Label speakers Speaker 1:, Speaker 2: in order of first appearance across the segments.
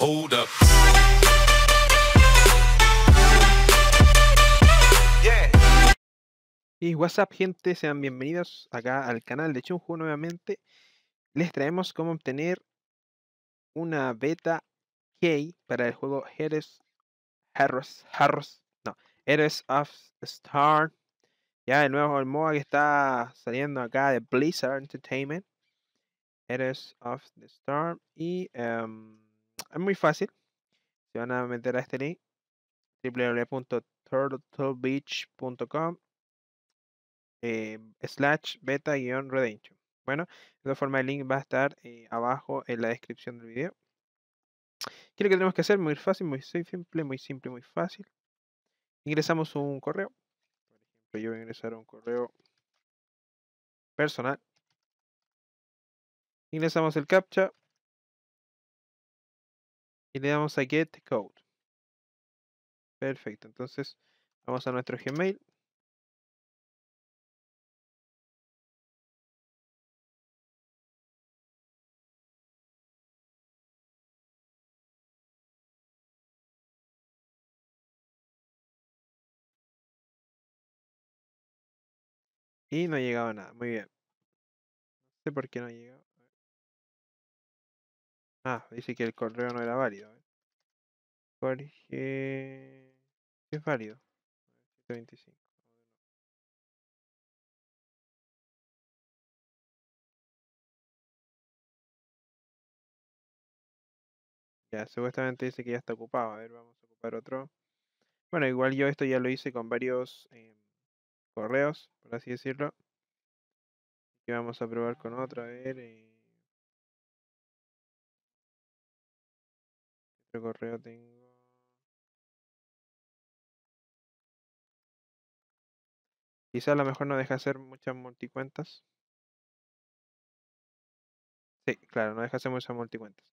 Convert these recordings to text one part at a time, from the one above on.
Speaker 1: Hold up.
Speaker 2: Yeah. Y WhatsApp, gente, sean bienvenidos acá al canal de Chunju nuevamente. Les traemos cómo obtener una beta key para el juego Heroes, Heroes, Heroes, no, Heroes of Star. Ya de nuevo el moda que está saliendo acá de Blizzard Entertainment. Heroes of the Storm y em, es muy fácil. Se van a meter a este link www.turtlebeach.com eh, slash beta-redemption. Bueno, de forma formas el link va a estar eh, abajo en la descripción del video. ¿Qué es lo que tenemos que hacer? Muy fácil, muy simple, muy simple, muy fácil. Ingresamos un correo. Por ejemplo, yo voy a ingresar un correo personal.
Speaker 3: Ingresamos el captcha le damos a get code. Perfecto, entonces vamos a nuestro
Speaker 1: Gmail. Y no ha llegado nada, muy bien. No sé por qué no ha llegado. Ah, dice que el correo no era válido. ¿eh? ¿Qué Es válido. 125. Ya,
Speaker 2: supuestamente dice que ya está ocupado. A ver, vamos a ocupar otro. Bueno, igual yo esto ya lo hice con varios eh, correos, por así decirlo. Y vamos a probar
Speaker 3: con otro, a ver.
Speaker 1: Eh, correo tengo.
Speaker 2: Quizá a lo mejor no deja hacer muchas multicuentas. Sí, claro, no deja hacer muchas multicuentas.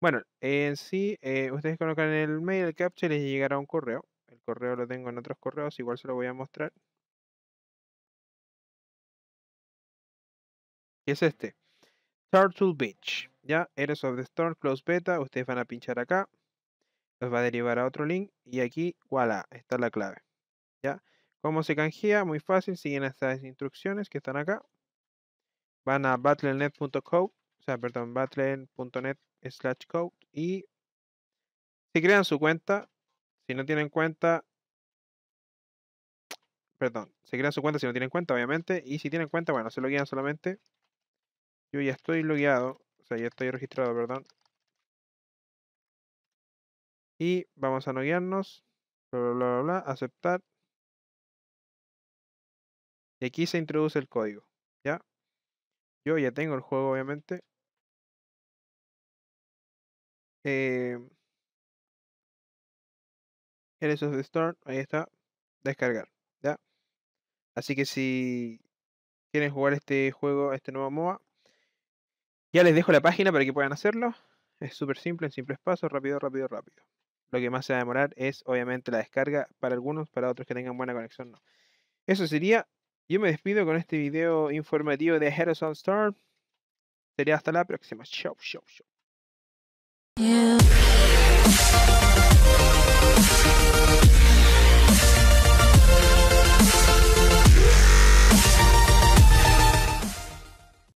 Speaker 2: Bueno, en sí, eh, ustedes colocan el mail, el captcha y les llegará un correo. El correo lo tengo en otros correos, igual se lo voy a mostrar. Y es este. Turtle Beach. Ya, Eres of the Storm, Close Beta. Ustedes van a pinchar acá. Nos va a derivar a otro link y aquí, voilà, está la clave. ¿Ya? ¿Cómo se canjea? Muy fácil, siguen estas instrucciones que están acá. Van a battlenet.co, o sea, perdón, battlenet.net slash code y se crean su cuenta. Si no tienen cuenta, perdón, se crean su cuenta si no tienen cuenta, obviamente. Y si tienen cuenta, bueno, se lo loguean solamente. Yo ya estoy logueado, o sea, ya estoy registrado, perdón. Y vamos a no guiarnos. Bla, bla, bla, Aceptar.
Speaker 3: Y aquí se introduce el código. ¿Ya? Yo ya tengo el juego, obviamente. Eh,
Speaker 2: eres of the Ahí está. Descargar. ¿Ya? Así que si quieren jugar este juego, este nuevo MOA, ya les dejo la página para que puedan hacerlo. Es súper simple, en simples pasos, rápido, rápido, rápido. Lo que más se va a demorar es obviamente la descarga para algunos, para otros que tengan buena conexión no. Eso sería. Yo me despido con este video informativo de Heroes on Storm. Sería hasta la próxima. Chau, chau,
Speaker 1: chau.